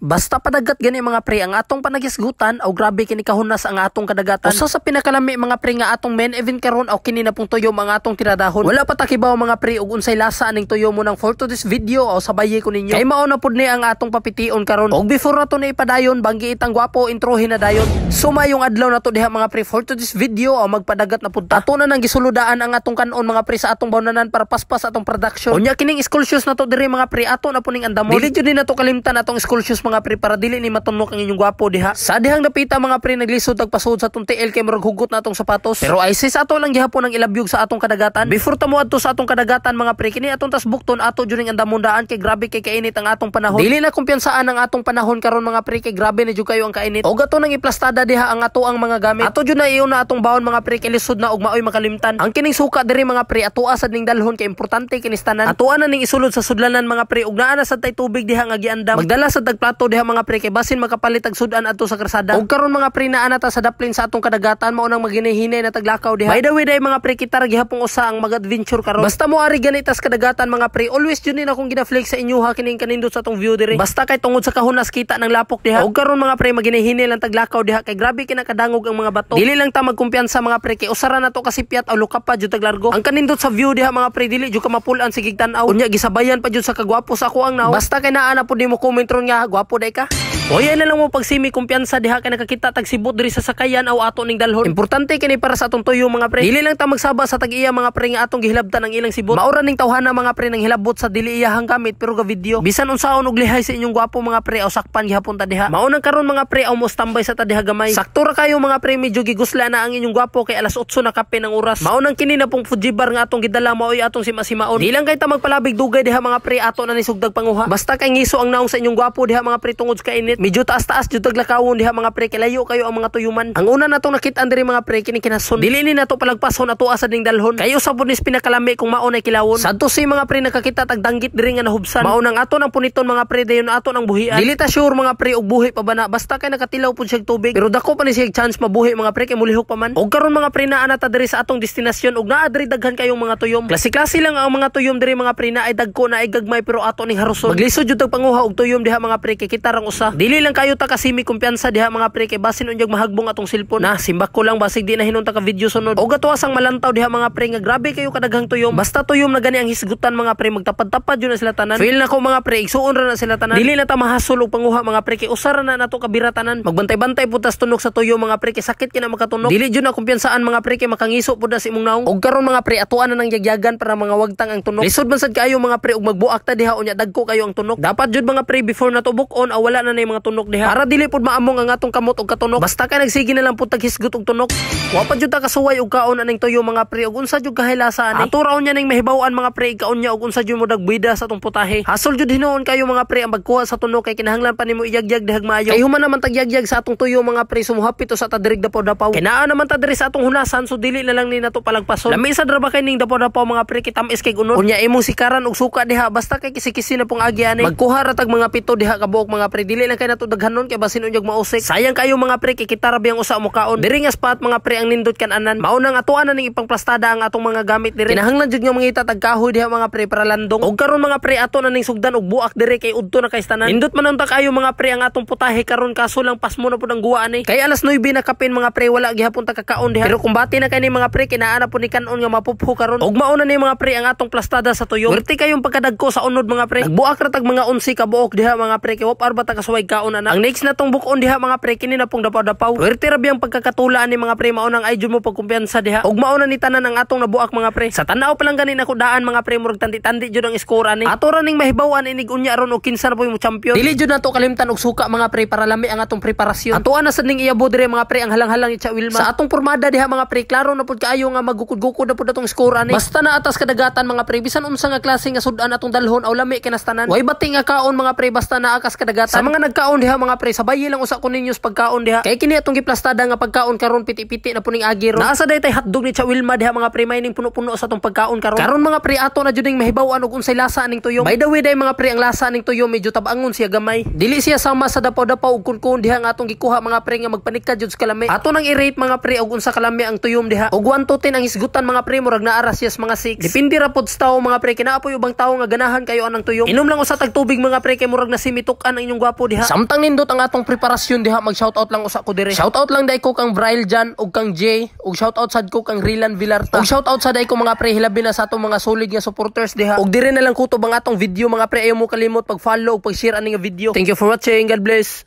Basta padagat gani mga pre ang atong panagisgutan o grabe kini kahunas ang atong kadagatan. Usa sa pinakalami mga pre nga atong men even karon o kini na pong mga atong tiradahon. Wala pa takibaw mga pre ug unsay lasa aning tuyo mo nang for to this video o sabaye ko ninyo. Kay mao na pud ni ang atong papition karon. Og before nato to na ipadayon banggi itang gwapo intro na dayon. Suma yung adlaw nato diha mga pre for to this video o magpadagat na pud ta. Ato na nang gisuludaan ang atong kanon mga pre sa atong bawnanan para paspas atong production. Unya kining school shoes nato to diri mga pre ato na puning andamon. Dili jud ni nato kalimtan atong school shoes mga mga pre para dili ni matunok ang inyong gwapo diha. Sa dihang napita mga pre naglisod tagpasod sa tong TL kay murag hugot na sapatos. Pero ay sis ato lang gihapon ang ilabyog sa atong kadagatan. Before tamo adto sa atong kadagatan mga pre kini atong tasbukton ato during ang damundaan kay grabe kay kainit ang atong panahon. Dili na kumpiyansaan ang atong panahon karon mga pre kay grabe na jud kayo ang kainit. Og ato nang iplastada diha ang ato ang mga gamit. Ato jud na iyon na atong bawon mga pre kay lisod na og maoy makalimtan. Ang kining suka diri mga pre ato asad ning dalhon kay importante kinistanan. Ato na ning isulod sa sudlanan mga pre ug naa na sa tay tubig diha nga giandam. Magdala sa tagplato ato diha mga pre kay basin makapalit ag sudan ato sa karsada. Ug karon mga pre naa nata sa daplin sa atong kadagatan mao nang maginihinay na taglakaw diha. By the way day mga pre kita gihapon usa ang mag-adventure karon. Basta mo ari ganitas kadagatan mga pre always jud ni gina-flex sa inyo ha kining kanindot sa atong view diri. Basta kay tungod sa kahunas kita ng lapok diha. Ug karon mga pre maginihinay lang taglakaw diha kay grabe kinakadangog ang mga bato. Dili lang ta magkumpiyansa mga pre kay usara na to kasi piat o luka pa jud taglargo. Ang kanindot sa view diha mga pre dili jud ka mapulan sige tan-aw. Unya gisabayan pa jud sa kagwapo sa ako ang naw. Basta kay naa na pud nimo comment ron nga gwapo apa dekah? Oya na lang mo pagsimi kumpiyansa diha kay nakakita tag sibot diri sa sakayan aw ato ning dalhon. Importante kini para sa atong tuyo mga pre. Dili lang ta magsaba sa tag iya mga pre nga atong gihilabtan ang ilang sibot. Maura ning tawhana mga pre nang hilabot sa dili iyahang gamit pero ga video. Bisan unsaon og lihay sa inyong gwapo mga pre aw sakpan gihapon ta diha. Maunang karon mga pre aw mo standby sa ta gamay. Sakto ra kayo mga pre medyo gigusla na ang inyong gwapo kay alas 8 na kape ng oras. Maunang nang kini na pong Fuji bar nga atong gidala maoy atong simasimaon. Dili lang kay ta magpalabig dugay diha mga pre ato na ni sugdag panguha. Basta kay ngiso ang naong sa inyong gwapo diha mga pre tungod sa kainit medyo taas-taas jud lakawon diha mga preke layo kayo ang mga tuyuman. Ang una natong nakita diri mga preke kini kinasun. Dili ni nato palagpason ato asa ning dalhon. Kayo sa bonus pinakalami kung mao nay kilawon. Sadto si mga pre nakakita tag danggit diri nga nahubsan. Mao nang ato nang puniton mga pre dayon ato nang buhian. Dili ta sure mga pre og buhi pa ba na basta kay nakatilaw pud siyag tubig. Pero dako pa ni siyag chance mabuhi mga pre kay mulihok pa man. Og karon mga pre naa na ta diri sa atong destinasyon og naa diri daghan kayong mga tuyom. Klase-klase lang ang mga tuyom diri mga pre na ay dagko na ay gagmay pero ato ni haruson. Maglisod jud tag panguha og tuyom diha mga pre kay kitarang usa. Dili Dili lang kayo ta kasi may kumpiyansa diha mga pre kay basin unyag mahagbong atong cellphone. Na simbak ko lang basig di na hinunta ka video sunod. Og ato asang malantaw diha mga pre nga grabe kayo kadaghang tuyom. Basta tuyom na gani ang hisgutan mga pre magtapad-tapad yun na sila tanan. Feel na ko mga pre igsuon ra na sila tanan. Dili na ta mahasol og panguha mga pre kay usara na nato kabiratanan. Magbantay-bantay putas tunog sa tuyo mga pre kay sakit kina makatunog. Dili jud na kumpiyansaan mga pre kay makangiso pud na si imong naong. Og karon mga pre atuan na nang yagyagan para mga wagtang ang tunog. Lisod man sad kayo mga pre og magbuak ta diha unya dagko kayo ang tunog. Dapat jud mga pre before nato buk-on awala na nay mga tunok diha. Para dili pud maamong ang atong kamot og katunok. Basta kay nagsige na lang pud taghisgot og tunok. Wa pa jud ta kasuway og kaon aning tuyo mga pre ug unsa jud kahilasa ani. Eh. Ato raon nya ning mahibaw-an mga pre kaon nya og unsa jud mo dagbida sa tong putahe. Hasol jud hinuon kayo mga pre ang magkuha sa tunok kay kinahanglan pa nimo iyagyag dihag maayo. Kay human naman tagyagyag sa atong tuyo mga pre sumuhapit to sa tadrig dapaw dapaw. Kinaa naman tadiri sa atong hunasan so dili na lang ni nato palagpason. Lami sa draba kay ning dapaw dapaw mga pre kitam is kay unon. Unya imong sikaran og suka diha basta kay kisikisi na pong agi ani. Magkuha tag mga pito diha kabuok mga pre dili lang kay nato daghanon kay basin unyog mausik. Sayang kayo mga pre kay kita rabi ang usa mo kaon. Diri nga spot mga pre ang nindot kan anan. Mao nang atuan ning ipangplastada ang atong mga gamit diri. Kinahanglan jud nga mangita tagkahoy diha mga pre para landong. Og karon mga pre ato na ning sugdan og buak diri kay udto na kay istanan. Nindot man unta kayo mga pre ang atong putahe karon kaso lang pasmo na pud ang guwa ani. Kay alas 9 na kapin mga pre wala gihapon ta kakaon diha. Pero kumbati na kay ni mga pre kinaana pud ni kanon nga mapupho karon. Og mauna ni mga pre ang atong plastada sa tuyo. Berti kayong pagkadagko sa unod mga pre. Nagbuak ra tag mga 11 ka buok diha mga pre kay wapar ba ta kasuway pagkaon anak. Ang next na tong bukon diha mga pre kini na pong dapaw-dapaw. Puwerte rabi ang pagkakatulaan ni mga pre maon ang ayjud mo pagkumpiyansa diha. Ug mao ni tanan ang atong nabuak mga pre. Sa tanaw pa lang ganin ako daan mga pre murag tanti-tanti jud ang score ani. Ato ra ning an inig unya aron og kinsa na po champion. Dili jud nato kalimtan og suka mga pre para lami ang atong preparasyon. Atoa na sa ning iabo dire mga pre ang halang-halang ni Wilma. Sa atong pormada diha mga pre klaro na pud kaayo nga magukod-gukod na pud atong score ani. Basta na atas kadagatan mga pre bisan unsa nga klase nga sudan atong dalhon aw lami kinastanan. Way bating nga kaon mga pre basta na akas kadagatan. Sa mga nagka pagkaon diha mga pre, sabay lang usa ko ninyo sa pagkaon diha. Kay kini atong giplastada nga pagkaon karon piti-piti na puning agiro. Naasa day tay hotdog ni Cha Wilma diha mga pre, mining puno-puno sa atong pagkaon karon. Karon mga pre, ato na jud ning mahibaw-an og unsay lasa aning tuyo. By the way day mga pre, ang lasa aning tuyo medyo tabangon siya gamay. Dili siya sama sa dapaw-dapaw og kunkun diha nga atong gikuha mga pre nga magpanikta jud sa kalami. Ato nang i-rate mga pre og unsa kalami ang tuyom diha. Og 1 to 10 ang isgutan mga pre, murag na siya sa mga 6. Depende ra pod sa tao mga pre, kinaapoy ubang tao nga ganahan kayo anang tuyom. Inom lang usa tag tubig mga pre kay murag na nasimitok an ang inyong gwapo diha. Samtang nindot ang atong preparasyon diha mag shoutout lang usa ko dire. Shoutout lang dai ko kang Braille Jan ug kang Jay ug shoutout sad ko kang Rilan Villarta. Ug shoutout sad dai ko mga pre hilabi na sa atong mga solid nga supporters diha. Ug dire na lang kutob ang atong video mga pre ayo mo kalimot pag follow ug pag share ani nga video. Thank you for watching. God bless.